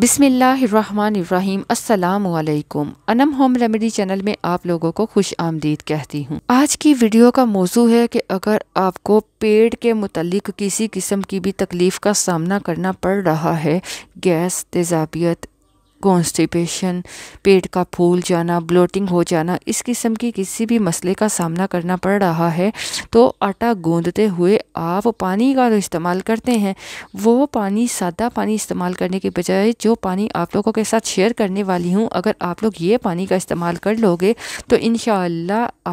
बिसमीम् अल्लाम Anam home remedy channel में आप लोगों को खुश आमदीद कहती हूँ आज की वीडियो का मौजू है कि अगर आपको पेट के मुतलिक किसी किस्म की भी तकलीफ़ का सामना करना पड़ रहा है गैस तेजाबियत कॉन्स्टिपेशन पेट का फूल जाना ब्लोटिंग हो जाना इस किस्म की किसी भी मसले का सामना करना पड़ रहा है तो आटा गूंदते हुए आप पानी का जो इस्तेमाल करते हैं वो पानी सादा पानी इस्तेमाल करने के बजाय जो पानी आप लोगों के साथ शेयर करने वाली हूँ अगर आप लोग ये पानी का इस्तेमाल कर लोगे तो इन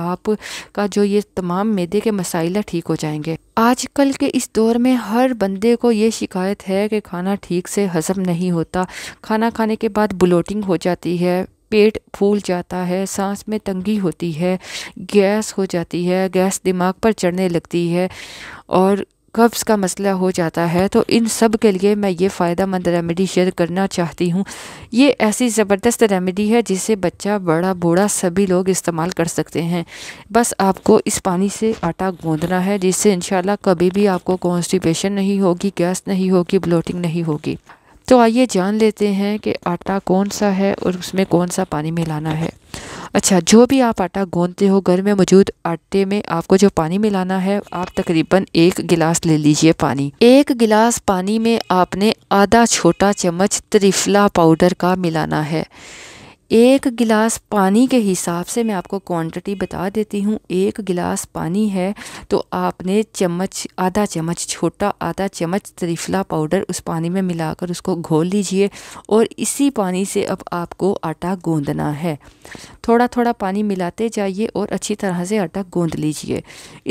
आप का जो ये तमाम मैदे के मसाइल है ठीक हो जाएंगे आजकल के इस दौर में हर बंदे को ये शिकायत है कि खाना ठीक से हजम नहीं होता खाना खाने के बाद बाद ब्लोटिंग हो जाती है पेट फूल जाता है सांस में तंगी होती है गैस हो जाती है गैस दिमाग पर चढ़ने लगती है और कब्ज़ का मसला हो जाता है तो इन सब के लिए मैं ये फ़ायदा मंद रेमेडी शेयर करना चाहती हूँ ये ऐसी ज़बरदस्त रेमेडी है जिसे बच्चा बड़ा बूढ़ा सभी लोग इस्तेमाल कर सकते हैं बस आपको इस पानी से आटा गूँधना है जिससे इन कभी भी आपको कॉन्स्टिपेशन नहीं होगी गैस नहीं होगी ब्लोटिंग नहीं होगी तो आइए जान लेते हैं कि आटा कौन सा है और उसमें कौन सा पानी मिलाना है अच्छा जो भी आप आटा गूंदते हो घर में मौजूद आटे में आपको जो पानी मिलाना है आप तकरीबन एक गिलास ले लीजिए पानी एक गिलास पानी में आपने आधा छोटा चम्मच त्रिफला पाउडर का मिलाना है एक गिलास पानी के हिसाब से मैं आपको क्वांटिटी बता देती हूँ एक गिलास पानी है तो आपने चम्मच आधा चम्मच छोटा आधा चम्मच त्रिफला पाउडर उस पानी में मिलाकर उसको घोल लीजिए और इसी पानी से अब आपको आटा गूंदना है थोड़ा थोड़ा पानी मिलाते जाइए और अच्छी तरह से आटा गूंद लीजिए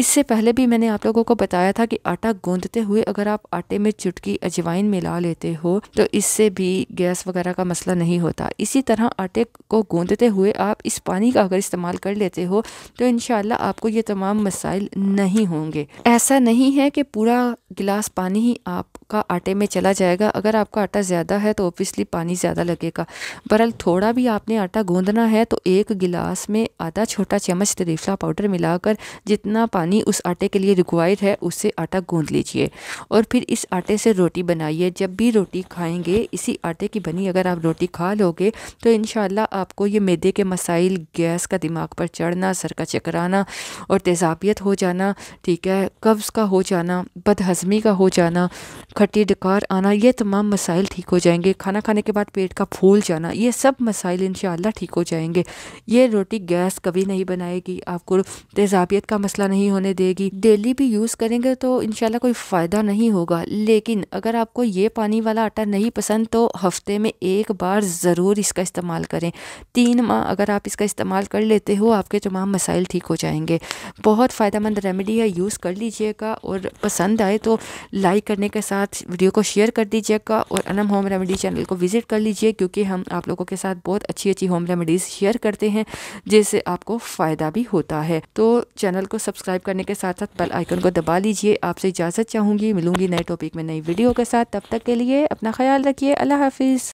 इससे पहले भी मैंने आप लोगों को बताया था कि आटा गूंदते हुए अगर आप आटे में चुटकी अजवाइन मिला लेते हो तो इससे भी गैस वगैरह का मसला नहीं होता इसी तरह आटे को गूंदते हुए आप इस पानी का अगर इस्तेमाल कर लेते हो तो इन आपको ये तमाम मसाइल नहीं होंगे ऐसा नहीं है कि पूरा गिलास पानी ही आप आपका आटे में चला जाएगा अगर आपका आटा ज़्यादा है तो ओबियसली पानी ज़्यादा लगेगा बरल थोड़ा भी आपने आटा गूंदना है तो एक गिलास में आधा छोटा चम्मच तरीफला पाउडर मिलाकर जितना पानी उस आटे के लिए रिक्वायर है उससे आटा गूँध लीजिए और फिर इस आटे से रोटी बनाइए जब भी रोटी खाएँगे इसी आटे की बनी अगर आप रोटी खा लोगे तो इन आपको ये मैदे के मसाइल गैस का दिमाग पर चढ़ना सर का चकराना और तेज़ाबियत हो जाना ठीक है कब्ज़ का हो जाना बदहज़मी का हो जाना खट्टी डकार आना ये तमाम मसाइल ठीक हो जाएंगे खाना खाने के बाद पेट का फूल जाना ये सब मसाइल इन ठीक हो जाएंगे ये रोटी गैस कभी नहीं बनाएगी आपको तेज़ाबियत का मसला नहीं होने देगी डेली भी यूज़ करेंगे तो इन कोई फ़ायदा नहीं होगा लेकिन अगर आपको ये पानी वाला आटा नहीं पसंद तो हफ्ते में एक बार ज़रूर इसका इस्तेमाल करें तीन माह अगर आप इसका इस्तेमाल कर लेते हो आपके तमाम मसाइल ठीक हो जाएंगे बहुत फ़ायदा मंद रेमेडी है यूज़ कर लीजिएगा और पसंद आए तो लाइक करने के साथ साथ वीडियो को शेयर कर दीजिएगा और अनम होम रेमेडी चैनल को विज़िट कर लीजिए क्योंकि हम आप लोगों के साथ बहुत अच्छी अच्छी होम रेमेडीज़ शेयर करते हैं जिससे आपको फ़ायदा भी होता है तो चैनल को सब्सक्राइब करने के साथ साथ बेल आइकन को दबा लीजिए आपसे इजाज़त चाहूँगी मिलूंगी नए टॉपिक में नई वीडियो के साथ तब तक के लिए अपना ख्याल रखिए अल्लाह हाफिज़